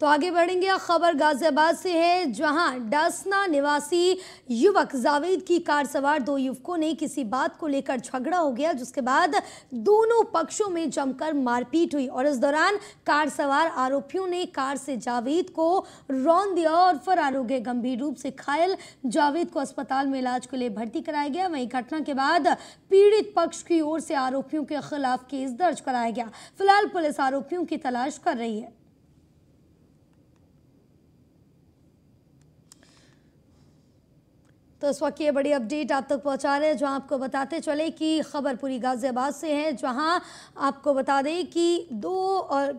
तो आगे बढ़ेंगे खबर गाजियाबाद से है जहां डासना निवासी युवक जावेद की कार सवार दो युवकों ने किसी बात को लेकर झगड़ा हो गया जिसके बाद दोनों पक्षों में जमकर मारपीट हुई और इस दौरान कार सवार आरोपियों ने कार से जावेद को रौन दिया और फरार हो गए गंभीर रूप से घायल जावेद को अस्पताल में इलाज के लिए भर्ती कराया गया वहीं घटना के बाद पीड़ित पक्ष की ओर से आरोपियों के खिलाफ केस दर्ज कराया गया फिलहाल पुलिस आरोपियों की तलाश कर रही है तो इस वक्त ये बड़ी अपडेट आप तक पहुंचा रहे हैं जहां आपको बताते चले कि खबर पूरी गाजियाबाद से है जहां आपको बता दें कि दो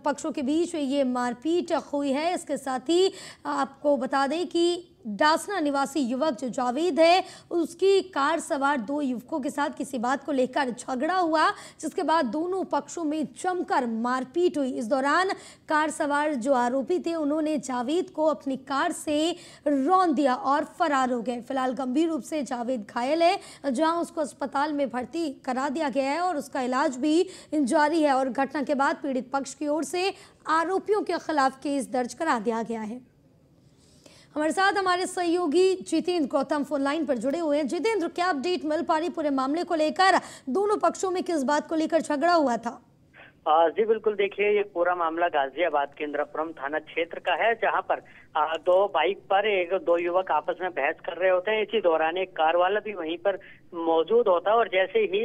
पक्षों के बीच ये मारपीट हुई है इसके साथ ही आपको बता दें कि डासना निवासी युवक जो जावेद है उसकी कार सवार दो युवकों के साथ किसी बात को लेकर झगड़ा हुआ जिसके बाद दोनों पक्षों में जमकर मारपीट हुई इस दौरान कार सवार जो आरोपी थे उन्होंने जावेद को अपनी कार से रौन दिया और फरार हो गए फिलहाल गंभीर रूप से जावेद घायल है जहां उसको अस्पताल में भर्ती करा दिया गया है और उसका इलाज भी जारी है और घटना के बाद पीड़ित पक्ष की ओर से आरोपियों के खिलाफ केस दर्ज करा दिया गया है हमारे साथ हमारे सहयोगी जितेंद्र गौतम फोन लाइन पर जुड़े हुए हैं जितेंद्र क्या अपडेट मिल पा रही पूरे मामले को लेकर दोनों पक्षों में किस बात को लेकर झगड़ा हुआ था जी बिल्कुल देखिए ये पूरा मामला गाजियाबाद के इंद्रपुरम थाना क्षेत्र का है जहां पर दो बाइक पर एक दो युवक आपस में बहस कर रहे होते हैं इसी दौरान एक कार वाला भी वहीं पर मौजूद होता है और जैसे ही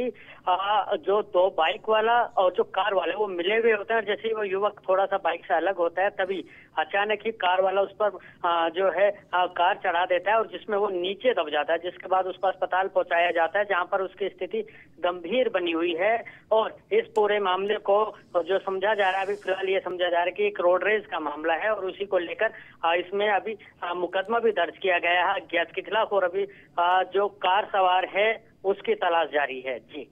आ, जो दो बाइक वाला और जो कार वाले वो मिले हुए होते हैं और जैसे ही वो युवक थोड़ा सा बाइक से अलग होता है तभी अचानक ही कार वाला उस पर आ, जो है आ, कार चढ़ा देता है और जिसमें वो नीचे दब जाता है जिसके बाद उसको अस्पताल पहुंचाया जाता है जहां पर उसकी स्थिति गंभीर बनी हुई है और इस पूरे मामले को तो जो समझा जा रहा है अभी फिलहाल ये समझा जा रहा है कि एक रोडरेज का मामला है और उसी को लेकर इसमें अभी मुकदमा भी दर्ज किया गया है अज्ञात के खिलाफ और अभी जो कार सवार है उसकी तलाश जारी है जी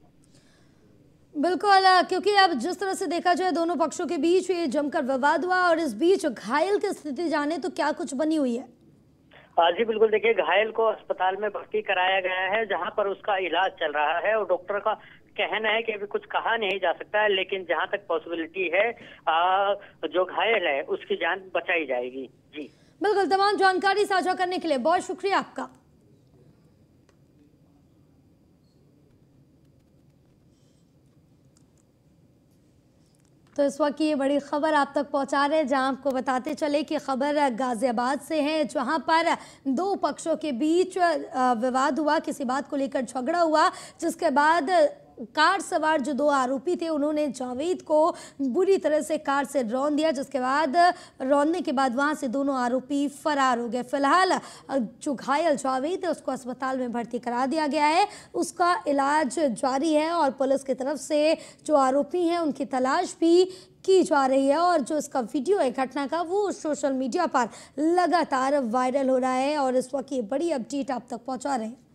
बिल्कुल क्योंकि अब जिस तरह से देखा जाए दोनों पक्षों के बीच ये जमकर विवाद हुआ और इस बीच घायल की स्थिति जाने तो क्या कुछ बनी हुई है जी बिल्कुल देखिए घायल को अस्पताल में भर्ती कराया गया है जहां पर उसका इलाज चल रहा है और डॉक्टर का कहना है कि अभी कुछ कहा नहीं जा सकता है लेकिन जहां तक पॉसिबिलिटी है आ, जो घायल है उसकी जान बचाई जाएगी जी बिल्कुल तमाम जानकारी साझा करने के लिए बहुत शुक्रिया आपका तो इस वक्त की ये बड़ी खबर आप तक पहुंचा रहे हैं जहां आपको बताते चले कि खबर गाजियाबाद से है जहां पर दो पक्षों के बीच विवाद हुआ किसी बात को लेकर झगड़ा हुआ जिसके बाद कार सवार जो दो आरोपी थे उन्होंने जावेद को बुरी तरह से कार से रौन दिया जिसके बाद रौनने के बाद वहाँ से दोनों आरोपी फरार हो गए फिलहाल जो घायल जावेद है उसको अस्पताल में भर्ती करा दिया गया है उसका इलाज जारी है और पुलिस की तरफ से जो आरोपी हैं उनकी तलाश भी की जा रही है और जो इसका वीडियो है घटना का वो सोशल मीडिया पर लगातार वायरल हो रहा है और इस वक्त ये बड़ी अपडेट आप तक पहुँचा रहे हैं